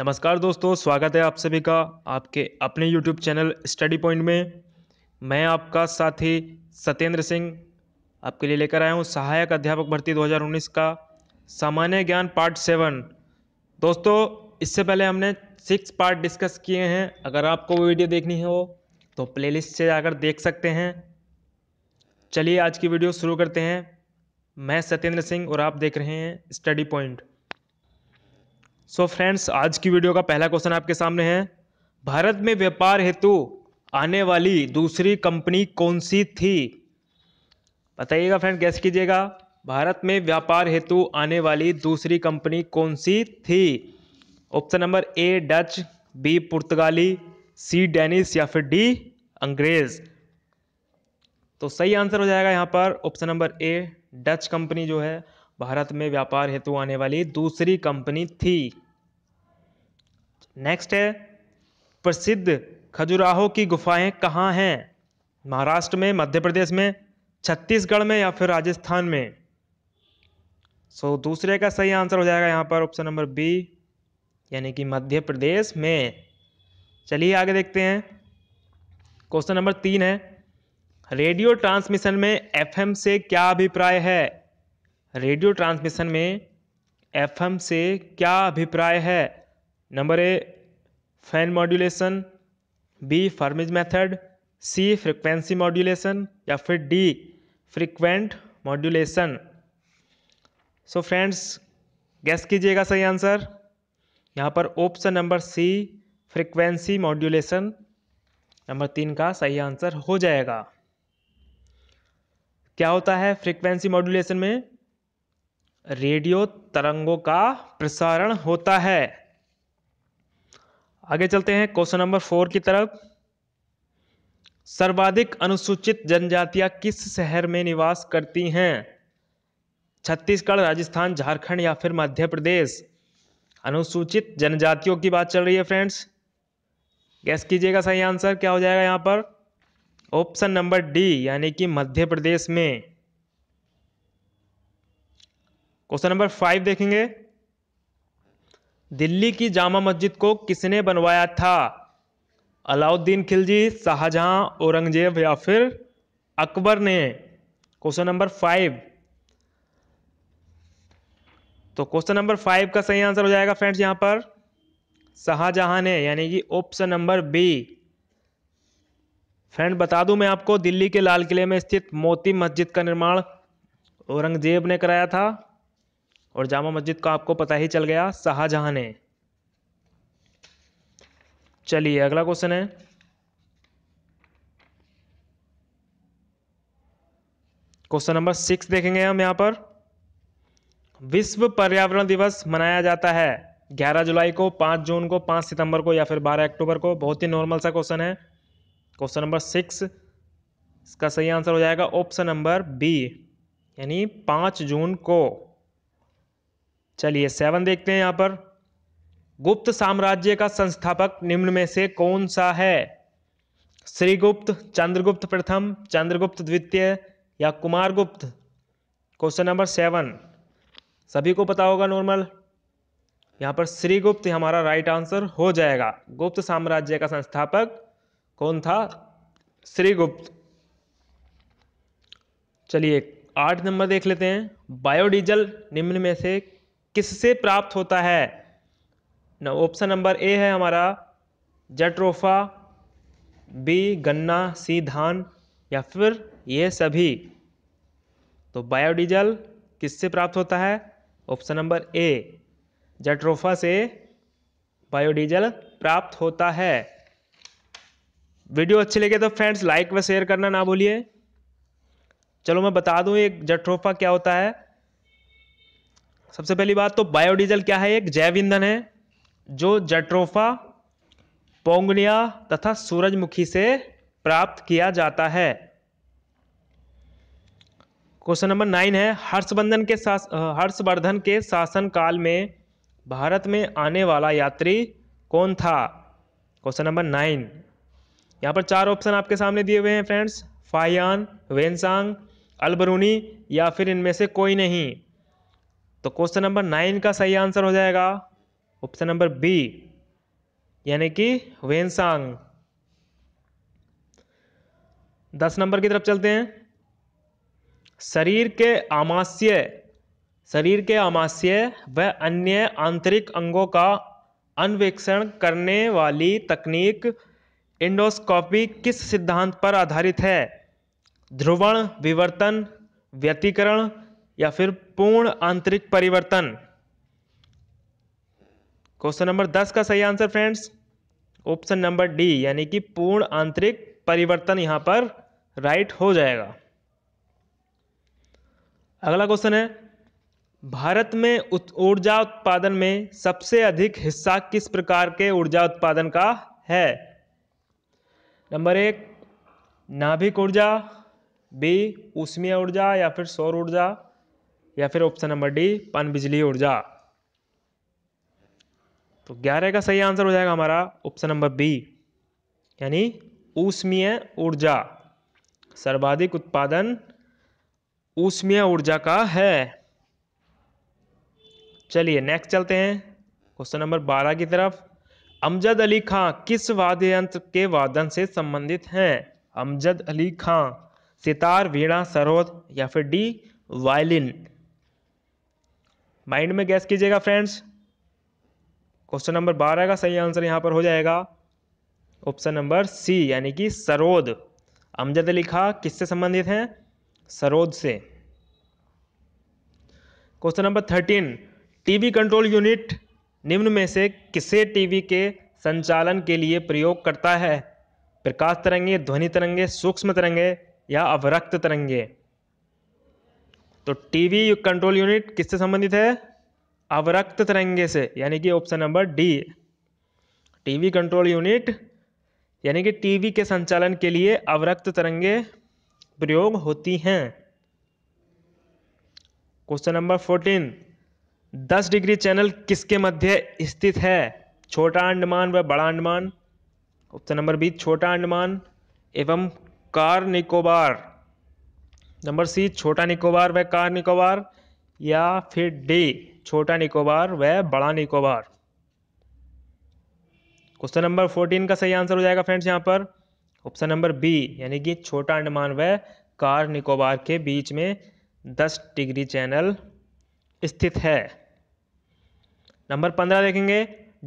नमस्कार दोस्तों स्वागत है आप सभी का आपके अपने YouTube चैनल स्टडी पॉइंट में मैं आपका साथी सत्येंद्र सिंह आपके लिए लेकर आया हूँ सहायक अध्यापक भर्ती 2019 का सामान्य ज्ञान पार्ट सेवन दोस्तों इससे पहले हमने सिक्स पार्ट डिस्कस किए हैं अगर आपको वो वीडियो देखनी हो तो प्लेलिस्ट से जाकर देख सकते हैं चलिए आज की वीडियो शुरू करते हैं मैं सत्येंद्र सिंह और आप देख रहे हैं study point so so friends आज की वीडियो का पहला क्वेश्चन आपके सामने है भारत में व्यापार हेतु आने वाली दूसरी कंपनी कौन सी थी बताइएगा फ्रेंड गैस कीजिएगा भारत में व्यापार हेतु आने वाली दूसरी कंपनी कौन सी थी option number A Dutch B पुर्तगाली सी डेनिस या फिर डी अंग्रेज तो सही आंसर हो जाएगा यहाँ पर option number A Dutch company जो है भारत में व्यापार हेतु आने वाली दूसरी कंपनी थी नेक्स्ट है प्रसिद्ध खजुराहो की गुफाएं कहाँ हैं महाराष्ट्र में मध्य प्रदेश में छत्तीसगढ़ में या फिर राजस्थान में सो so, दूसरे का सही आंसर हो जाएगा यहाँ पर ऑप्शन नंबर बी यानी कि मध्य प्रदेश में चलिए आगे देखते हैं क्वेश्चन नंबर तीन है रेडियो ट्रांसमिशन में एफएम से क्या अभिप्राय है रेडियो ट्रांसमिशन में एफएम से क्या अभिप्राय है number A fan modulation B Fermi's method C frequency modulation या फिर D frequent modulation so friends guess कीजिएगा सही आंसर यहाँ पर option number C frequency modulation number तीन का सही आंसर हो जाएगा क्या होता है फ्रिक्वेंसी मॉड्यूलेशन में रेडियो तरंगों का प्रसारण होता है आगे चलते हैं क्वेश्चन नंबर फोर की तरफ सर्वाधिक अनुसूचित जनजातियां किस शहर में निवास करती हैं छत्तीसगढ़ राजस्थान झारखंड या फिर मध्य प्रदेश अनुसूचित जनजातियों की बात चल रही है फ्रेंड्स गैस कीजिएगा सही आंसर क्या हो जाएगा यहाँ पर ऑप्शन नंबर डी यानी कि मध्य प्रदेश में क्वेश्चन नंबर फाइव देखेंगे दिल्ली की जामा मस्जिद को किसने बनवाया था अलाउद्दीन खिलजी शाहजहां औरंगजेब या फिर अकबर ने क्वेश्चन नंबर फाइव तो क्वेश्चन नंबर फाइव का सही आंसर हो जाएगा फ्रेंड्स यहां पर शाहजहां ने यानी कि ऑप्शन नंबर बी फ्रेंड बता दूं मैं आपको दिल्ली के लाल किले में स्थित मोती मस्जिद का निर्माण औरंगजेब ने कराया था और जामा मस्जिद का आपको पता ही चल गया शाहजहां ने चलिए अगला क्वेश्चन है क्वेश्चन नंबर सिक्स देखेंगे हम यहां पर विश्व पर्यावरण दिवस मनाया जाता है 11 जुलाई को 5 जून को 5 सितंबर को या फिर 12 अक्टूबर को बहुत ही नॉर्मल सा क्वेश्चन है क्वेश्चन नंबर सिक्स इसका सही आंसर हो जाएगा ऑप्शन नंबर बी यानी 5 जून को चलिए सेवन देखते हैं यहाँ पर गुप्त साम्राज्य का संस्थापक निम्न में से कौन सा है श्रीगुप्त चंद्रगुप्त प्रथम चंद्रगुप्त द्वितीय या कुमारगुप्त क्वेश्चन नंबर सेवन सभी को पता होगा नॉर्मल यहाँ पर श्रीगुप्त हमारा राइट आंसर हो जाएगा गुप्त साम्राज्य का संस्थापक कौन था श्रीगुप्त चलिए आठ नंबर देख लेते हैं बायोडीजल निम्न में से किससे प्राप्त होता है ऑप्शन नंबर ए है हमारा जट्रोफा बी गन्ना सी धान या फिर ये सभी तो बायोडीजल किससे प्राप्त होता है ऑप्शन नंबर ए जट्रोफा से बायोडीजल प्राप्त होता है वीडियो अच्छी लगे तो फ्रेंड्स लाइक व शेयर करना ना भूलिए चलो मैं बता दूं एक जट्रोफा क्या होता है सबसे पहली बात तो बायोडीजल क्या है एक जैव ईंधन है जो जट्रोफा पोंगनिया तथा सूरजमुखी से प्राप्त किया जाता है क्वेश्चन नंबर नाइन है हर्षवर्धन के हर्षवर्धन के शासनकाल में भारत में आने वाला यात्री कौन था क्वेश्चन नंबर नाइन यहाँ पर चार ऑप्शन आपके सामने दिए हुए हैं फ्रेंड्स फायान वेनसांग अलबरूनी या फिर इनमें से कोई नहीं तो क्वेश्चन नंबर नाइन का सही आंसर हो जाएगा ऑप्शन नंबर बी यानी कि वेनसांग दस नंबर की तरफ चलते हैं शरीर के आमाशय शरीर के आमाशय व अन्य आंतरिक अंगों का अन्वेक्षण करने वाली तकनीक इंडोस्कोपी किस सिद्धांत पर आधारित है ध्रुवण विवर्तन व्यतिकरण या फिर पूर्ण आंतरिक परिवर्तन क्वेश्चन नंबर दस का सही answer friends option number D यानी कि पूर्ण आंतरिक परिवर्तन यहां पर राइट हो जाएगा अगला क्वेश्चन है भारत में ऊर्जा उत्पादन में सबसे अधिक हिस्सा किस प्रकार के ऊर्जा उत्पादन का है नंबर एक नाभिक ऊर्जा बी ऊष्मीय ऊर्जा या फिर सौर ऊर्जा या फिर ऑप्शन नंबर डी पन बिजली ऊर्जा तो ग्यारह का सही आंसर हो जाएगा हमारा ऑप्शन नंबर बी यानी ऊष्मीय ऊर्जा सर्वाधिक उत्पादन ऊष्मीय ऊर्जा का है चलिए नेक्स्ट चलते हैं क्वेश्चन नंबर बारह की तरफ अमजद अली खां किस वाद्य यंत्र के वादन से संबंधित हैं अमजद अली खां सितार वीणा सरोद या फिर डी वायलिन माइंड में गैस कीजिएगा फ्रेंड्स क्वेश्चन नंबर बारह का सही आंसर यहाँ पर हो जाएगा ऑप्शन नंबर सी यानी कि सरोद अमजद लिखा किससे संबंधित हैं सरोद से question number thirteen TV control unit निम्न में से किसे टीवी के संचालन के लिए प्रयोग करता है प्रकाश तरंगे ध्वनि तरंगे सूक्ष्म तरंगे या अवरक्त तरंगे तो टीवी कंट्रोल यूनिट किससे संबंधित है अवरक्त तरंगे से यानी कि option number D TV control unit यानी कि टीवी के संचालन के लिए अवरक्त तरंगे प्रयोग होती हैं क्वेश्चन नंबर फोर्टीन दस डिग्री चैनल किसके मध्य स्थित है छोटा अंडमान व बड़ा अंडमान ऑप्शन नंबर बी छोटा अंडमान एवं कार निकोबार नंबर सी छोटा निकोबार व कार निकोबार या फिर डी छोटा निकोबार व बड़ा निकोबार क्वेश्चन नंबर फोर्टीन का सही आंसर हो जाएगा फ्रेंड्स यहाँ पर ऑप्शन नंबर बी यानी कि छोटा अंडमान व कार निकोबार के बीच में दस डिग्री चैनल स्थित है नंबर पंद्रह देखेंगे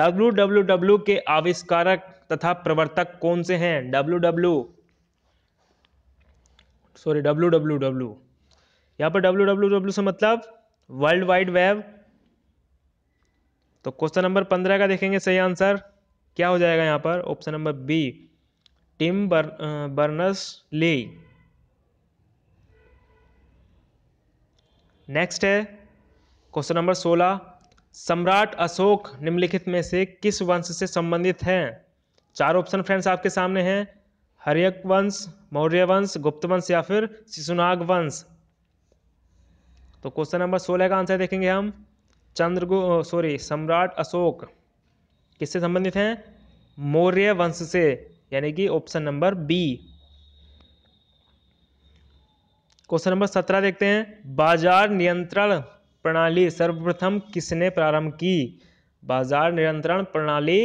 डब्ल्यू के आविष्कारक तथा प्रवर्तक कौन से हैं W sorry W W W यहाँ पर डब्ल्यू डब्ल्यू डब्ल्यू से मतलब वर्ल्ड वाइड वेब तो क्वेश्चन नंबर पंद्रह का देखेंगे सही आंसर क्या हो जाएगा यहाँ पर ऑप्शन नंबर बी टिम बर, बर्नस ली नेक्स्ट है क्वेश्चन नंबर सोलह सम्राट अशोक निम्नलिखित में से किस वंश से संबंधित हैं चार ऑप्शन फ्रेंड्स आपके सामने हैं हरियक वंश मौर्य वंश गुप्त वंश या फिर शिशुनाग वंश तो क्वेश्चन नंबर सोलह का आंसर देखेंगे हम चंद्रगु सॉरी सम्राट अशोक किससे संबंधित हैं मौर्य वंश से यानी कि option number B question number सत्रह देखते हैं बाजार नियंत्रण प्रणाली सर्वप्रथम किसने प्रारंभ की बाजार नियंत्रण प्रणाली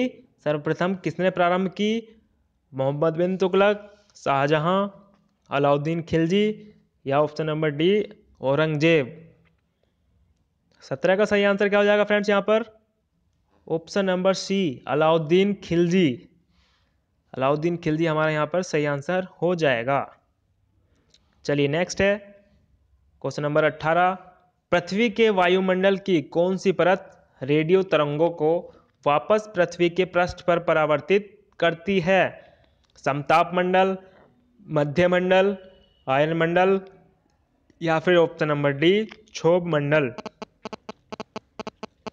सर्वप्रथम किसने प्रारंभ की मोहम्मद बिन तुगलक शाहजहाँ अलाउद्दीन खिलजी या ऑप्शन नंबर डी औरंगजेब सत्रह का सही आंसर क्या हो जाएगा फ्रेंड्स यहाँ पर option number C Alauddin Khilji Alauddin Khilji हमारा यहाँ पर सही आंसर हो जाएगा चलिए नेक्स्ट है क्वेश्चन नंबर अट्ठारह पृथ्वी के वायुमंडल की कौन सी परत रेडियो तरंगों को वापस पृथ्वी के पृष्ठ पर परावर्तित करती है समताप मंडल मध्य मंडल आयन मंडल या फिर ऑप्शन नंबर डी क्षोभ मंडल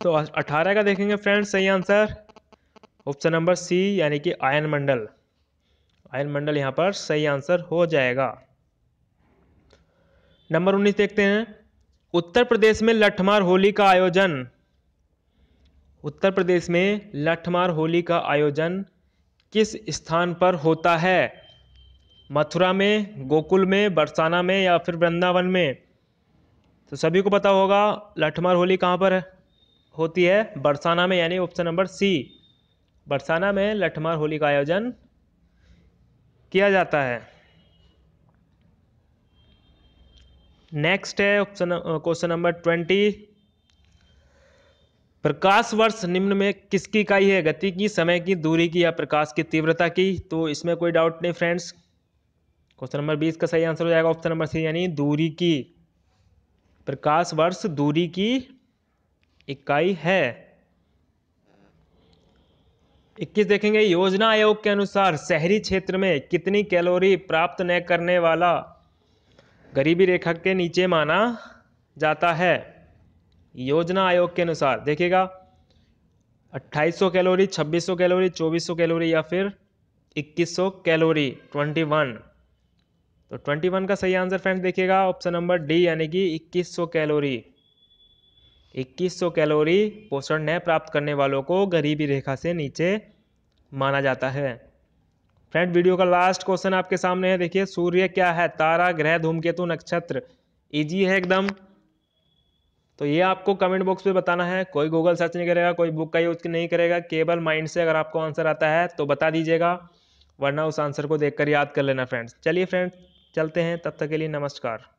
तो 18 का देखेंगे फ्रेंड्स सही आंसर ऑप्शन नंबर सी यानी कि आयन मंडल आयन मंडल यहां पर सही आंसर हो जाएगा नंबर 19 देखते हैं उत्तर प्रदेश में लठमार होली का आयोजन उत्तर प्रदेश में लठमार होली का आयोजन किस स्थान पर होता है मथुरा में गोकुल में बरसाना में या फिर वृंदावन में तो सभी को पता होगा लठमार होली कहाँ पर होती है बरसाना में यानी ऑप्शन नंबर सी बरसाना में लठमार होली का आयोजन किया जाता है नेक्स्ट है ऑप्शन क्वेश्चन नंबर ट्वेंटी प्रकाश वर्ष निम्न में किसकी इकाई है गति की समय की दूरी की या प्रकाश की तीव्रता की तो इसमें कोई डाउट नहीं फ्रेंड्स क्वेश्चन नंबर बीस का सही आंसर हो जाएगा ऑप्शन नंबर सी यानी दूरी की प्रकाश वर्ष दूरी की इकाई है इक्कीस देखेंगे योजना आयोग के अनुसार शहरी क्षेत्र में कितनी कैलोरी प्राप्त न करने वाला गरीबी रेखा के नीचे माना जाता है योजना आयोग के अनुसार देखिएगा 2800 कैलोरी 2600 कैलोरी 2400 कैलोरी या फिर 2100 कैलोरी 21 तो 21 का सही आंसर फ्रेंड देखिएगा ऑप्शन नंबर डी यानी कि 2100 कैलोरी 2100 कैलोरी पोषण न प्राप्त करने वालों को गरीबी रेखा से नीचे माना जाता है फ्रेंड वीडियो का लास्ट क्वेश्चन आपके सामने है देखिए सूर्य क्या है तारा ग्रह धूमकेतु नक्षत्र इजी है एकदम तो ये आपको कमेंट बॉक्स में बताना है कोई गूगल सर्च नहीं करेगा कोई बुक का यूज़ नहीं करेगा केवल माइंड से अगर आपको आंसर आता है तो बता दीजिएगा वरना उस आंसर को देखकर याद कर लेना फ्रेंड्स चलिए फ्रेंड्स चलते हैं तब तक के लिए नमस्कार